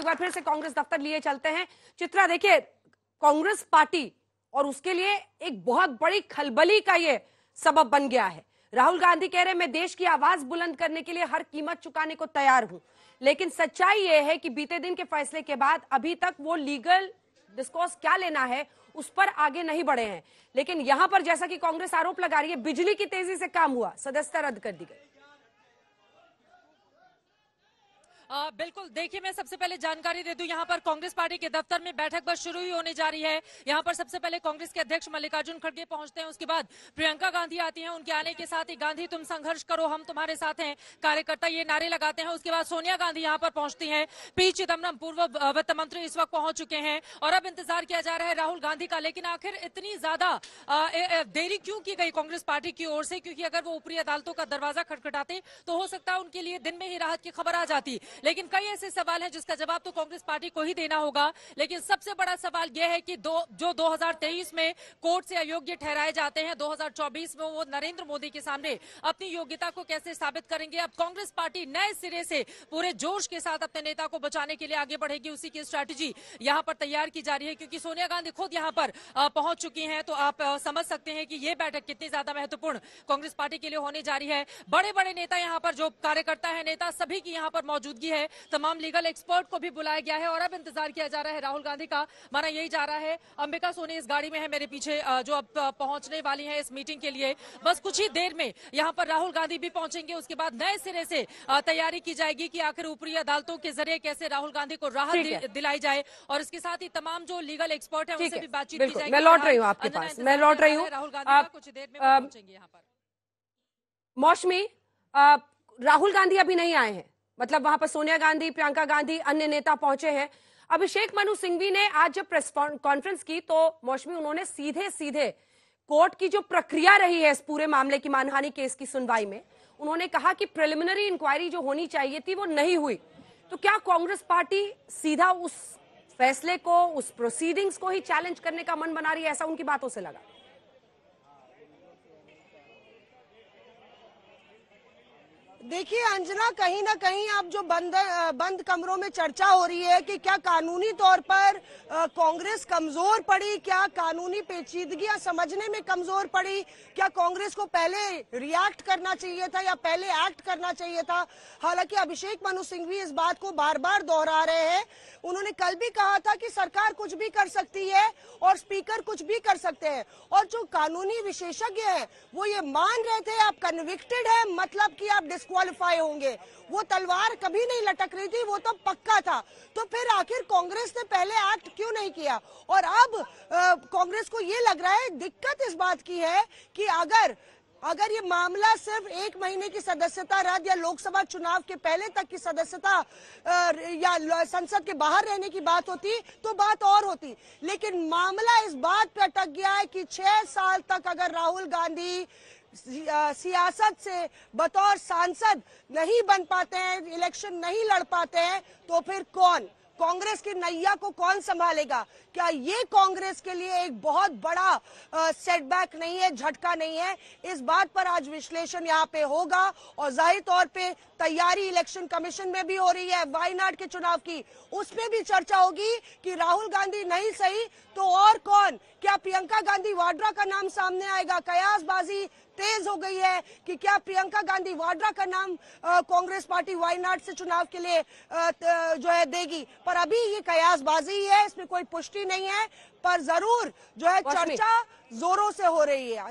एक बार फिर से कांग्रेस दफ्तर लिए चलते हैं चित्रा देखिए कांग्रेस पार्टी और उसके लिए एक बहुत बड़ी खलबली का ये सबब बन गया है राहुल गांधी कह रहे मैं देश की आवाज बुलंद करने के लिए हर कीमत चुकाने को तैयार हूं लेकिन सच्चाई ये है कि बीते दिन के फैसले के बाद अभी तक वो लीगल डिस्कोर्स क्या लेना है उस पर आगे नहीं बढ़े हैं लेकिन यहां पर जैसा कि कांग्रेस आरोप लगा रही है बिजली की तेजी से काम हुआ सदस्यता रद्द कर दी गई आ, बिल्कुल देखिए मैं सबसे पहले जानकारी दे दूं यहाँ पर कांग्रेस पार्टी के दफ्तर में बैठक बस शुरू ही होने जा रही है यहाँ पर सबसे पहले कांग्रेस के अध्यक्ष मल्लिकार्जुन खड़गे पहुंचते हैं उसके बाद प्रियंका गांधी आती है उनके आने के साथ ही गांधी तुम संघर्ष करो हम तुम्हारे साथ हैं कार्यकर्ता ये नारे लगाते हैं उसके बाद सोनिया गांधी यहाँ पर पहुंचती है पी चिदम्बरम पूर्व वित्त मंत्री इस वक्त पहुंच चुके हैं और अब इंतजार किया जा रहा है राहुल गांधी का लेकिन आखिर इतनी ज्यादा देरी क्यों की गई कांग्रेस पार्टी की ओर से क्योंकि अगर वो ऊपरी अदालतों का दरवाजा खटखटाते तो हो सकता है उनके लिए दिन में ही राहत की खबर आ जाती लेकिन कई ऐसे सवाल हैं जिसका जवाब तो कांग्रेस पार्टी को ही देना होगा लेकिन सबसे बड़ा सवाल यह है कि दो जो 2023 में कोर्ट से अयोग्य ठहराए जाते हैं 2024 में वो नरेंद्र मोदी के सामने अपनी योग्यता को कैसे साबित करेंगे अब कांग्रेस पार्टी नए सिरे से पूरे जोश के साथ अपने नेता को बचाने के लिए आगे बढ़ेगी उसी की स्ट्रैटेजी यहाँ पर तैयार की जा रही है क्योंकि सोनिया गांधी खुद यहाँ पर पहुंच चुकी है तो आप समझ सकते हैं कि ये बैठक कितनी ज्यादा महत्वपूर्ण कांग्रेस पार्टी के लिए होने जा रही है बड़े बड़े नेता यहाँ पर जो कार्यकर्ता है नेता सभी की यहाँ पर मौजूदगी है तमाम लीगल एक्सपर्ट को भी बुलाया गया है और अब इंतजार किया जा रहा है राहुल गांधी का माना यही जा रहा है अंबिका सोनी इस गाड़ी में है मेरे पीछे जो अब पहुंचने वाली है इस मीटिंग के लिए बस कुछ ही देर में यहाँ पर राहुल गांधी भी पहुंचेंगे उसके बाद नए सिरे से तैयारी की जाएगी कि आखिर ऊपरी अदालतों के जरिए कैसे राहुल गांधी को राहत दिलाई जाए और इसके साथ ही तमाम जो लीगल एक्सपर्ट है उनसे भी बातचीत की जाएगी लौट रही हूँ आपके पास मैं लौट रही हूँ राहुल गांधी कुछ देर में पहुंचेंगे यहाँ पर मौसमी राहुल गांधी अभी नहीं आए हैं मतलब वहां पर सोनिया गांधी प्रियंका गांधी अन्य नेता पहुंचे हैं अभिषेक मनु सिंघवी ने आज जब प्रेस कॉन्फ्रेंस की तो मौसमी उन्होंने सीधे सीधे कोर्ट की जो प्रक्रिया रही है इस पूरे मामले की मानहानि केस की सुनवाई में उन्होंने कहा कि प्रिलिमिनरी इंक्वायरी जो होनी चाहिए थी वो नहीं हुई तो क्या कांग्रेस पार्टी सीधा उस फैसले को उस प्रोसीडिंग्स को ही चैलेंज करने का मन बना रही है ऐसा उनकी बातों से लगा देखिए अंजना कहीं ना कहीं अब जो बंद बंद कमरों में चर्चा हो रही है कि क्या कानूनी तौर पर कांग्रेस कमजोर पड़ी क्या कानूनी पेचीदगियां समझने में कमजोर पड़ी क्या कांग्रेस को पहले रिएक्ट करना चाहिए था या पहले एक्ट करना चाहिए था हालांकि अभिषेक मनु सिंघवी इस बात को बार बार दोहरा रहे हैं उन्होंने कल भी कहा था कि सरकार कुछ भी कर सकती है और स्पीकर कुछ भी कर सकते हैं और जो कानूनी विशेषज्ञ है वो ये मान रहे थे आप कन्विक्टेड है मतलब की आप डिस्कालीफाई होंगे वो तलवार कभी नहीं लटक रही थी वो तो पक्का था तो फिर आखिर कांग्रेस ने पहले एक्ट क्यों नहीं किया और अब कांग्रेस को ये लग रहा है दिक्कत इस बात की है कि अगर अगर ये मामला सिर्फ एक महीने की सदस्यता रद्द या लोकसभा चुनाव के पहले तक की सदस्यता या संसद के बाहर रहने की बात होती तो बात और होती लेकिन मामला इस बात पे अटक गया है कि छह साल तक अगर राहुल गांधी सियासत से बतौर सांसद नहीं बन पाते हैं इलेक्शन नहीं लड़ पाते हैं तो फिर कौन कांग्रेस की नैया को कौन संभालेगा क्या ये कांग्रेस के लिए एक बहुत बड़ा सेटबैक नहीं है झटका नहीं है इस बात पर आज विश्लेषण यहाँ पे होगा और जाहिर तौर पे तैयारी इलेक्शन कमीशन में भी हो रही है वायनाड के चुनाव की उसमें भी चर्चा होगी कि राहुल गांधी नहीं सही तो और कौन क्या प्रियंका गांधी वाड्रा का नाम सामने आएगा कयासबाजी तेज हो गई है कि क्या प्रियंका गांधी वाड्रा का नाम कांग्रेस पार्टी वायनाड से चुनाव के लिए जो है देगी पर अभी ये कयासबाजी है इसमें कोई पुष्टि नहीं है पर जरूर जो है चर्चा जोरों से हो रही है